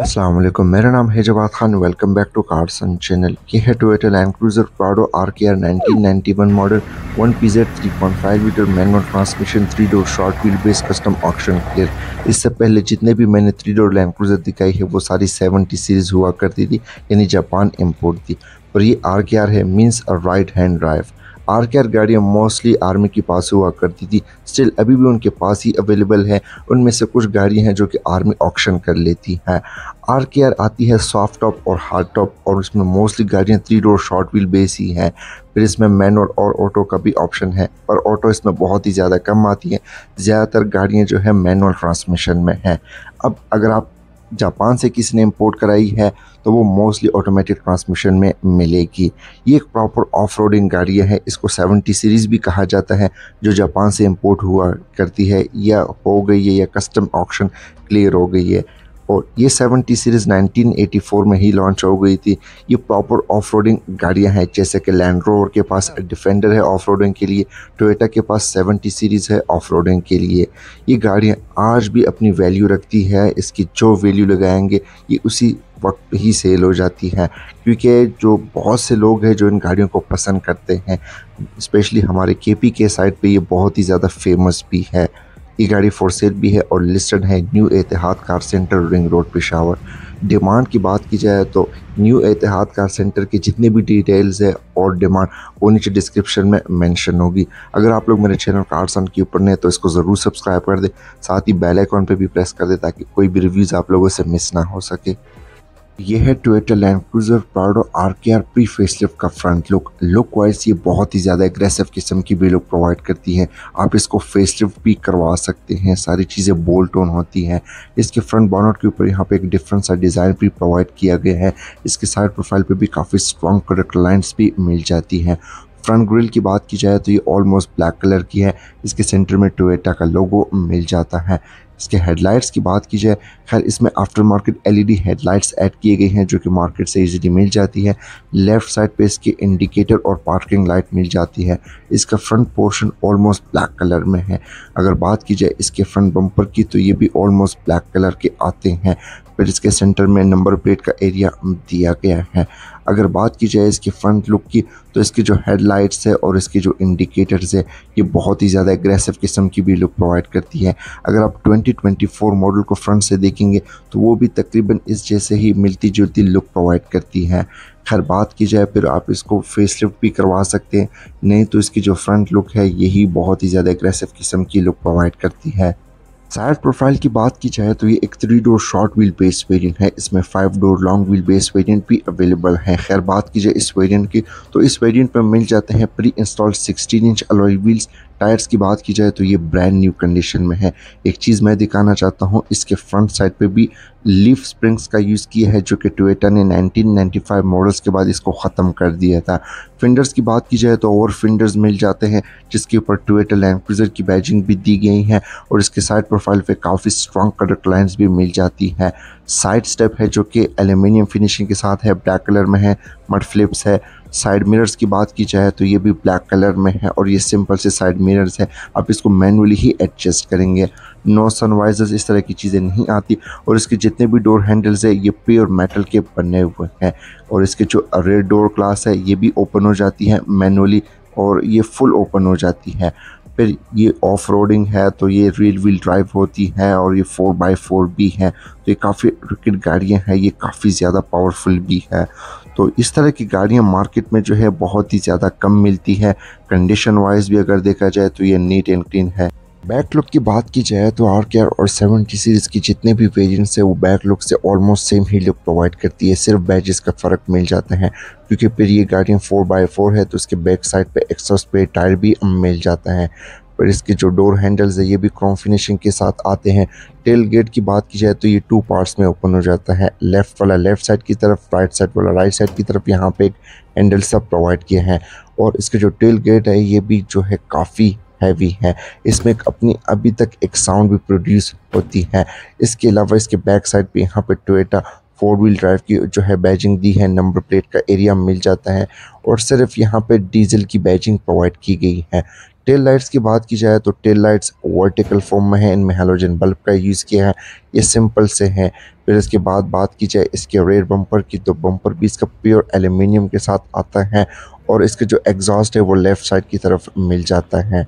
अस्सलाम वालेकुम मेरा नाम है Jawad Khan welcome back to cars and channel ये है Toyota Land Cruiser Prado R के R nineteen model one P Z three point five litre manual transmission three door short wheel base custom auction clear इससे पहले जितने भी मैंने three door land cruiser दिखाई है वो सारी सेवनटी सीरीज़ हुआ करती थी यानी जापान इम्पोर्ट थी और ये आर के आर है means a right hand drive R के आर गाड़ियाँ मोस्टली आर्मी के पास हुआ करती थी स्टिल अभी भी उनके पास ही अवेलेबल है उनमें से कुछ गाड़ियाँ हैं जो कि आर्मी ऑक्शन कर लेती हैं आर के आर आती है सॉफ्ट टॉप और हार्ड टॉप और उसमें मोस्टली गाड़ियाँ three door short wheel base ही हैं फिर इसमें मैनुअल और ऑटो का भी ऑप्शन है पर ऑटो इसमें बहुत ही ज़्यादा कम आती है ज़्यादातर गाड़ियाँ जो है मैनुअल ट्रांसमिशन में हैं अब अगर आप जापान से किसी ने इंपोर्ट कराई है तो वो मोस्टली ऑटोमेटिक ट्रांसमिशन में मिलेगी ये एक प्रॉपर ऑफ रोडिंग गाड़ियाँ है इसको 70 सीरीज़ भी कहा जाता है जो जापान से इंपोर्ट हुआ करती है या हो गई है या कस्टम ऑप्शन क्लियर हो गई है और ये सेवन टी सीरीज़ 1984 में ही लॉन्च हो गई थी ये प्रॉपर ऑफ रोडिंग गाड़ियाँ हैं जैसे कि लैंड रोवर के पास डिफेंडर हाँ। है ऑफ रोडिंग के लिए टोयोटा के पास सेवन टी सीरीज़ है ऑफ रोडिंग के लिए ये गाड़ियाँ आज भी अपनी वैल्यू रखती है इसकी जो वैल्यू लगाएंगे ये उसी वक्त ही सेल हो जाती है क्योंकि जो बहुत से लोग हैं जो इन गाड़ियों को पसंद करते हैं स्पेशली हमारे के पी के साइड पे ये बहुत ही ज़्यादा फेमस भी है ये गाड़ी फॉर सेल भी है और लिस्टेड है new Etihad car centre ring road Peshawar demand की बात की जाए तो न्यू एतिहाद कार सेंटर की जितनी भी डिटेल्स है और डिमांड वो नीचे डिस्क्रिप्शन में मेंशन होगी अगर आप लोग मेरे चैनल कार्स के ऊपर नहीं तो इसको ज़रूर सब्सक्राइब कर दें साथ ही बेल आइकॉन पे भी प्रेस कर दें ताकि कोई भी रिव्यूज़ आप लोगों से मिस ना हो सके यह है Toyota Land Cruiser Prado R के आर प्री लिफ्ट का फ्रंट लुक लुक वाइज ये बहुत ही ज़्यादा एग्रेसिव किस्म की भी लुक प्रोवाइड करती है आप इसको लिफ्ट भी करवा सकते हैं सारी चीज़ें बोल्ट ऑन होती हैं इसके फ्रंट बॉनट के ऊपर यहाँ पे एक डिफरेंट सा डिज़ाइन भी प्रोवाइड किया गया है इसके साइड प्रोफाइल पर भी काफ़ी स्ट्रॉन्ग प्रोडक्ट लाइन्स भी मिल जाती हैं फ्रंट ग्रिल की बात की जाए तो ये ऑलमोस्ट ब्लैक कलर की है इसके सेंटर में टोएटा का लोगो मिल जाता है इसके हेडलाइट्स की बात की जाए खैर इसमें after market LED headlights add किए गए हैं जो कि मार्केट से इजीली मिल जाती है लेफ्ट साइड पे इसके इंडिकेटर और पार्किंग लाइट मिल जाती है इसका front portion almost black colour में है अगर बात की जाए इसके फ्रंट बम्पर की तो ये भी ऑलमोस्ट ब्लैक कलर के आते हैं पर इसके सेंटर में नंबर प्लेट का एरिया दिया गया है अगर बात की जाए इसके फ्रंट लुक की तो इसकी जो हेडलाइट्स है और इसके जो इंडिकेटर्स है ये बहुत ही ज़्यादा एग्रेसिव किस्म की भी लुक प्रोवाइड करती है अगर आप 2024 मॉडल को फ्रंट से देखेंगे तो वो भी तकरीबन इस जैसे ही मिलती जुलती लुक प्रोवाइड करती है खैर बात की जाए फिर आप इसको फेस भी करवा सकते हैं नहीं तो इसकी जो फ्रंट लुक है यही बहुत ही ज़्यादा एग्रेसिव किस्म की लुक प्रोवाइड करती है साइड प्रोफाइल की बात की जाए तो ये एक three door short wheel base variant है इसमें five door long wheel base variant भी अवेलेबल है खैर बात की जाए इस वेरिएंट की तो इस वेरिएंट पर मिल जाते हैं pre install 16 inch alloy wheels tyres की बात की जाए तो ये ब्रांड न्यू कंडीशन में है एक चीज़ मैं दिखाना चाहता हूँ इसके फ्रंट साइड पे भी लीफ स्प्रिंग्स का यूज़ किया है जो कि टोएटा ने 1995 मॉडल्स के बाद इसको ख़त्म कर दिया था फिंडर्स की बात की जाए तो और फिंडर्स मिल जाते हैं जिसके ऊपर टोएटा लैंड क्रूज़र की बैजिंग भी दी गई है और इसके साइड प्रोफाइल पर काफ़ी स्ट्रॉन्ग कलर लाइन्स भी मिल जाती हैं साइड स्टेप है जो कि एल्यूमिनियम फिनिशिंग के साथ है ब्लैक कलर में है मड फ्लिप्स है साइड मिरर्स की बात की जाए तो ये भी ब्लैक कलर में है और ये सिंपल से साइड मिरर्स है आप इसको मैनुअली ही एडजस्ट करेंगे नो सन वाइजर्स इस तरह की चीज़ें नहीं आती और इसके जितने भी डोर हैंडल्स है ये प्योर मेटल के बने हुए हैं और इसके जो रेड डोर क्लास है ये भी ओपन हो जाती है मैनुअली और ये फुल ओपन हो जाती है फिर ये ऑफ रोडिंग है तो ये रेल व्हील ड्राइव होती है और ये फोर बाई फोर भी है तो ये काफ़ी रिकेट गाड़ियाँ हैं ये काफ़ी ज़्यादा पावरफुल भी है तो इस तरह की गाड़ियाँ मार्केट में जो है बहुत ही ज़्यादा कम मिलती है कंडीशन वाइज भी अगर देखा जाए तो ये नीट एंड क्लीन है बैक लुक की बात की जाए तो आर के और टी सीरीज़ की जितने भी वेरियंट्स है वो बैक लुक से ऑलमोस्ट सेम ही लुक प्रोवाइड करती है सिर्फ बैजेस का फ़र्क मिल जाता है क्योंकि फिर ये गाड़ियाँ फोर बाई फोर है तो उसके बैक साइड पे एक्स्ट्रा स्पेयर टायर भी मिल जाता है और इसके जो डोर हैंडल्स है ये भी क्रोम फिनिशिंग के साथ आते हैं टेल गेट की बात की जाए तो ये टू पार्ट्स में ओपन हो जाता है लेफ़्ट वाला लेफ़्ट साइड की तरफ राइट साइड वाला राइट साइड की तरफ यहाँ पे एक हैंडल सब प्रोवाइड किए हैं और इसके जो टेल गेट है ये भी जो है काफ़ी हैवी है इसमें अपनी अभी तक एक साउंड भी प्रोड्यूस होती है इसके अलावा इसके बैक साइड पर यहाँ पर टोटा फोर व्हील ड्राइव की जो है बैजिंग दी है नंबर प्लेट का एरिया मिल जाता है और सिर्फ यहाँ पे डीजल की बैजिंग प्रोवाइड की गई है टेल लाइट्स की बात की जाए तो टेल लाइट्स वर्टिकल फॉर्म में है इनमें हेलोजन बल्ब का यूज़ किया है ये सिंपल से हैं फिर इसके बाद बात की जाए इसके रेयर बम्पर की तो बम्पर भी इसका प्योर एल्यूमिनियम के साथ आता है और इसके जो एग्जॉस्ट है वो लेफ़्ट साइड की तरफ मिल जाता है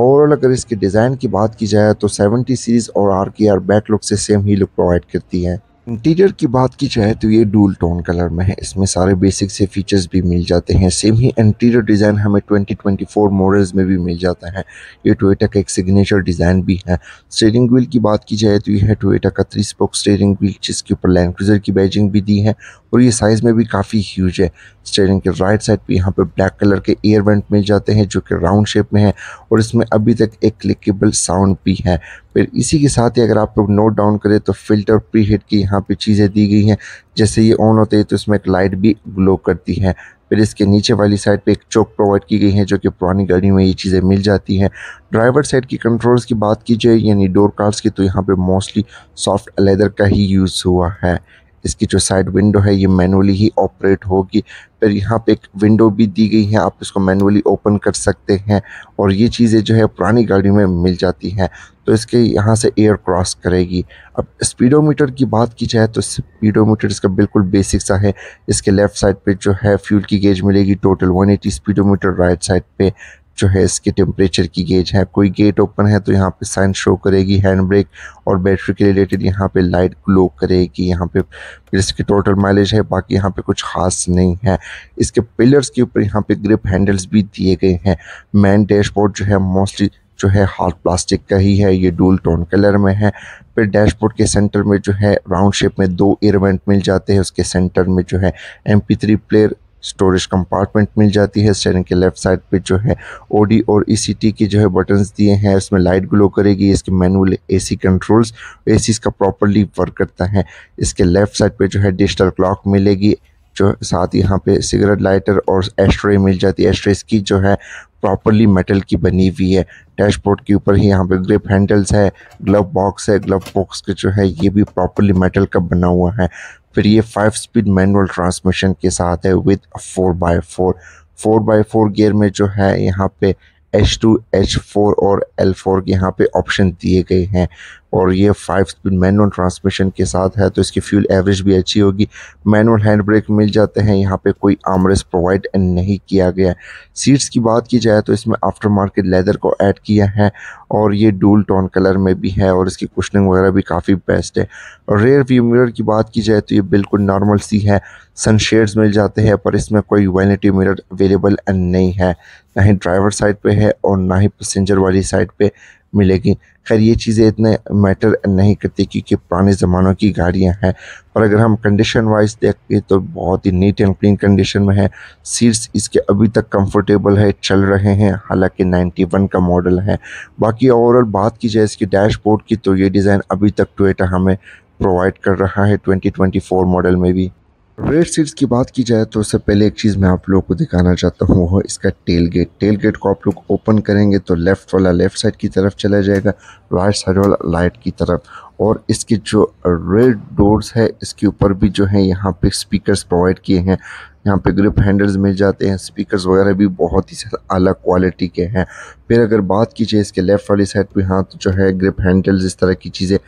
ओवरऑल अगर इसके डिज़ाइन की बात की जाए तो 70 सीरीज़ और आर के आर बैक लुक से सेम ही लुक प्रोवाइड करती है इंटीरियर की बात की जाए तो ये डूल टोन कलर में है इसमें सारे बेसिक से फीचर्स भी मिल जाते हैं सेम ही इंटीरियर डिज़ाइन हमें 2024 मॉडल्स में भी मिल जाता है ये टोयोटा का एक सिग्नेचर डिज़ाइन भी है स्टेयरिंग व्हील की बात की जाए तो ये है टोयोटा का थ्री स्पोक स्टेयरिंग व्हील जिसके ऊपर लैंड क्रूजर की बैजिंग भी दी है और ये साइज़ में भी काफ़ी ह्यूज है स्टेयरिंग के राइट साइड पर यहाँ पर ब्लैक कलर के एयर वेंट मिल जाते हैं जो कि राउंड शेप में है और इसमें अभी तक एक क्लिकेबल साउंड भी है फिर इसी के साथ ही अगर आप लोग नोट डाउन करें तो फिल्टर प्री की यहाँ यहाँ पे चीज़ें दी गई हैं जैसे ये ऑन होते हैं तो इसमें एक लाइट भी ग्लो करती है फिर इसके नीचे वाली साइड पे एक चौक प्रोवाइड की गई है जो कि पुरानी गाड़ियों में ये चीज़ें मिल जाती हैं ड्राइवर साइड की कंट्रोल्स की बात की जाए यानी डोर कार्स की तो यहाँ पे मोस्टली सॉफ्ट लेदर का ही यूज़ हुआ है इसकी जो साइड विंडो है ये मैनुअली ही ऑपरेट होगी फिर यहाँ पे एक विंडो भी दी गई है आप इसको मैनुअली ओपन कर सकते हैं और ये चीज़ें जो है पुरानी गाड़ी में मिल जाती हैं तो इसके यहाँ से एयर क्रॉस करेगी अब स्पीडोमीटर की बात की जाए तो स्पीडोमीटर इसका बिल्कुल बेसिक सा है इसके लेफ़्ट साइड पे जो है फ्यूल की गेज मिलेगी टोटल 180 स्पीडोमीटर राइट साइड पे जो है इसके टेम्परेचर की गेज है कोई गेट ओपन है तो यहाँ पे साइन शो करेगी हैंड ब्रेक और बैटरी के रिलेटेड यहाँ पे लाइट ग्लो करेगी यहाँ पे फिर इसकी टोटल माइलेज है बाकी यहाँ पे कुछ खास नहीं है इसके पिलर्स के ऊपर यहाँ पे ग्रिप हैंडल्स भी दिए गए हैं मैन डैशबोर्ड जो है मोस्टली जो है हार्ड प्लास्टिक का ही है ये डूल टोन कलर में है फिर डैशबोर्ड के सेंटर में जो है राउंड शेप में दो एयरवेंट मिल जाते हैं उसके सेंटर में जो है एम प्लेयर स्टोरेज कंपार्टमेंट मिल जाती है स्टेरिंग के लेफ्ट साइड पे जो है ओडी और ई e के जो है बटन्स दिए हैं इसमें लाइट ग्लो करेगी इसके मैनुअल एसी कंट्रोल्स एसी इसका प्रॉपरली वर्क करता है इसके लेफ्ट साइड पे जो है डिजिटल क्लॉक मिलेगी जो साथ ही यहाँ पे सिगरेट लाइटर और एस्ट्रे मिल जाती है एस्ट्रेस की जो है प्रॉपरली मेटल की बनी हुई है डैशबोर्ड के ऊपर ही यहाँ पे ग्रिप हैंडल्स है ग्लव बॉक्स है ग्लव बॉक्स के जो है ये भी प्रॉपरली मेटल का बना हुआ है फिर ये फाइव स्पीड मैनुअल ट्रांसमिशन के साथ है with four by four four by four gear में जो है यहाँ पे H2, H4 और L4 के यहाँ पे ऑप्शन दिए गए हैं और ये फाइव स्पीड मैनुअल ट्रांसमिशन के साथ है तो इसकी फ्यूल एवरेज भी अच्छी होगी मैनुअल हैंड ब्रेक मिल जाते हैं यहाँ पे कोई आमरेस प्रोवाइड नहीं किया गया सीट्स की बात की जाए तो इसमें आफ्टर मार्केट लेदर को ऐड किया है और ये डूल टोन कलर में भी है और इसकी कुशनिंग वगैरह भी काफ़ी बेस्ट है और रेयर व्यू मिरर की बात की जाए तो ये बिल्कुल नॉर्मल सी है सन शेड्स मिल जाते हैं पर इसमें कोई वैनिटी मिरर अवेलेबल नहीं है ना ही ड्राइवर साइड पे है और ना ही पैसेंजर वाली साइड पे मिलेगी खैर ये चीज़ें इतने मैटर नहीं करती क्योंकि पुराने ज़मानों की गाड़ियाँ हैं पर अगर हम कंडीशन वाइज देखें तो बहुत ही नीट एंड क्लीन कंडीशन में है सीट्स इसके अभी तक कंफर्टेबल है चल रहे हैं हालांकि 91 का मॉडल है बाकी ओवरऑल बात की जाए इसकी डैशबोर्ड की तो ये डिज़ाइन अभी तक टोटा हमें प्रोवाइड कर रहा है ट्वेंटी मॉडल में भी रेड सीट्स की बात की जाए तो उससे पहले एक चीज़ मैं आप लोगों को दिखाना चाहता हूँ वो इसका टेल गेट टेल गेट को आप लोग ओपन करेंगे तो लेफ़्ट वाला लेफ़्ट साइड की तरफ चला जाएगा राइट साइड वाला लाइट की तरफ और इसके जो रेड डोर्स है इसके ऊपर भी जो है यहाँ पे स्पीकर्स प्रोवाइड किए हैं यहाँ पे ग्रिप हैंडल्स मिल जाते हैं स्पीकर्स वगैरह भी बहुत ही अलग क्वालिटी के हैं फिर अगर बात की जाए इसके लेफ़्ट वाली साइड पे हाँ तो जो है ग्रिप हैंडल्स इस तरह की चीज़ें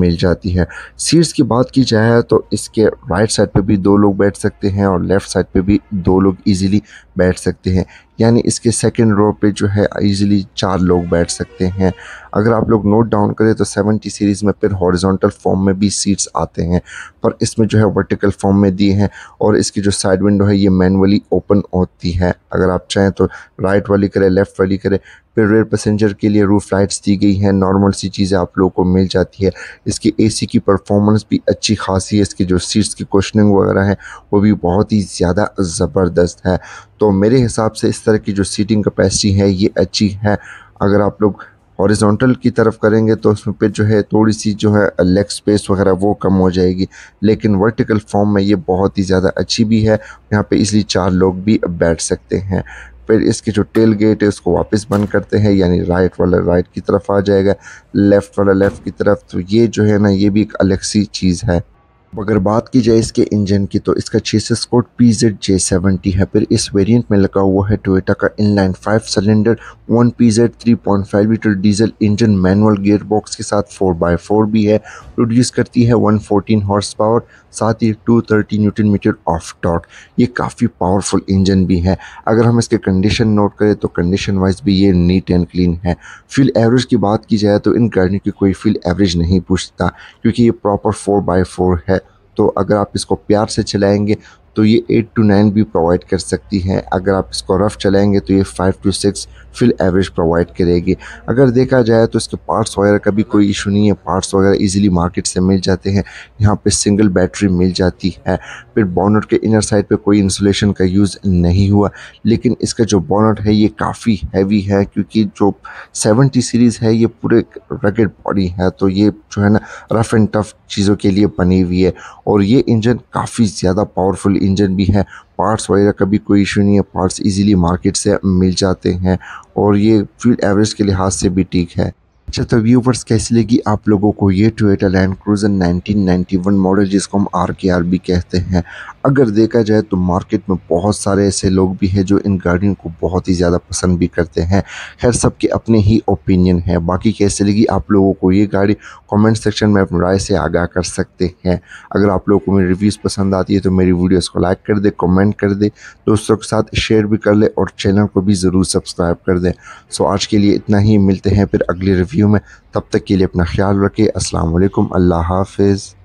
मिल जाती है सीट्स की बात की जाए तो इसके राइट साइड पे भी दो लोग बैठ सकते हैं और लेफ़्ट साइड पे भी दो लोग इजीली बैठ सकते हैं यानी इसके सेकेंड रो पे जो है ईजिली चार लोग बैठ सकते हैं अगर आप लोग नोट डाउन करें तो 70 सीरीज़ में फिर हॉरिजॉन्टल फॉर्म में भी सीट्स आते हैं पर इसमें जो है वर्टिकल फॉर्म में दिए हैं और इसकी जो साइड विंडो है ये मैनुअली ओपन होती है अगर आप चाहें तो राइट वाली करें लेफ़्ट वाली करें फिर रेयर पैसेंजर के लिए रूफ लाइट्स दी गई हैं नॉर्मल सी चीज़ें आप लोगों को मिल जाती है इसकी एसी की परफॉर्मेंस भी अच्छी खासी है इसकी जो सीट्स की क्वेश्चनिंग वगैरह है वो भी बहुत ही ज़्यादा ज़बरदस्त है तो मेरे हिसाब से इस तरह की जो सीटिंग कैपेसिटी है ये अच्छी है अगर आप लोग हॉरिजॉन्टल की तरफ करेंगे तो उसमें पे जो है थोड़ी सी जो है लेग स्पेस वगैरह वो कम हो जाएगी लेकिन वर्टिकल फॉर्म में ये बहुत ही ज़्यादा अच्छी भी है यहाँ पे इसलिए चार लोग भी बैठ सकते हैं फिर इसकी जो टेल गेट है उसको वापस बंद करते हैं यानी राइट वाला राइट की तरफ आ जाएगा लेफ़्ट वाला लेफ़्ट की तरफ तो ये जो है ना ये भी एक अलग सी चीज़ है अगर बात की जाए इसके इंजन की तो इसका छः से स्कोट पी जेड जे सेवेंटी है फिर इस वेरिएंट में लगा हुआ है टोयोटा का inline five cylinder one P Z three point five litre diesel engine manual gear box के साथ फोर बाई फोर भी है प्रोड्यूस करती है वन फोर्टीन हॉर्स पावर साथ ही two thirty newton metre of torque ये काफ़ी पावरफुल इंजन भी है अगर हम इसके कंडीशन नोट करें तो कंडीशन वाइज भी ये नीट एंड क्लीन है फील एवरेज की बात की जाए तो इन गाड़ियों की कोई फील एवरेज नहीं पूछता क्योंकि ये प्रॉपर फोर बाई फोर है तो अगर आप इसको प्यार से चलाएंगे तो ये एट टू नाइन भी प्रोवाइड कर सकती है अगर आप इसको रफ चलाएंगे तो ये five two six fuel average provide करेगी अगर देखा जाए तो इसके पार्ट्स वगैरह का भी कोई इशू नहीं है पार्ट्स वगैरह इजीली मार्केट से मिल जाते हैं यहाँ पे सिंगल बैटरी मिल जाती है फिर बॉनट के इनर साइड पे कोई इंसुलेशन का यूज़ नहीं हुआ लेकिन इसका जो बॉनट है ये काफ़ी हैवी है क्योंकि जो सेवेंटी सीरीज़ है ये पूरे रगेड बॉडी है तो ये जो है ना रफ़ एंड टफ चीज़ों के लिए बनी हुई है और ये इंजन काफ़ी ज़्यादा पावरफुल इंजन भी है पार्ट्स वगैरह का भी कोई इशू नहीं है पार्ट्स इजीली मार्केट से मिल जाते हैं और ये फील्ड एवरेज के लिहाज से भी ठीक है अच्छा तो व्यूवर्स कैसी लगी आप लोगों को ये टोयोटा लैंड क्रूजर 1991 मॉडल जिसको हम आर के आर भी कहते हैं अगर देखा जाए तो मार्केट में बहुत सारे ऐसे लोग भी हैं जो इन गाड़ियों को बहुत ही ज़्यादा पसंद भी करते हैं खैर सबके अपने ही ओपिनियन है बाकी कैसे लगी आप लोगों को ये गाड़ी कमेंट सेक्शन में अपनी राय से आगाह कर सकते हैं अगर आप लोगों को मेरी रिव्यूज़ पसंद आती है तो मेरी वीडियोज़ को लाइक कर दे कॉमेंट कर दे दोस्तों के साथ शेयर भी कर ले और चैनल को भी ज़रूर सब्सक्राइब कर दें सो आज के लिए इतना ही मिलते हैं फिर अगले रिव्यू में तब तक के लिए अपना ख्याल रखें असलकम अल्लाह हाफिज़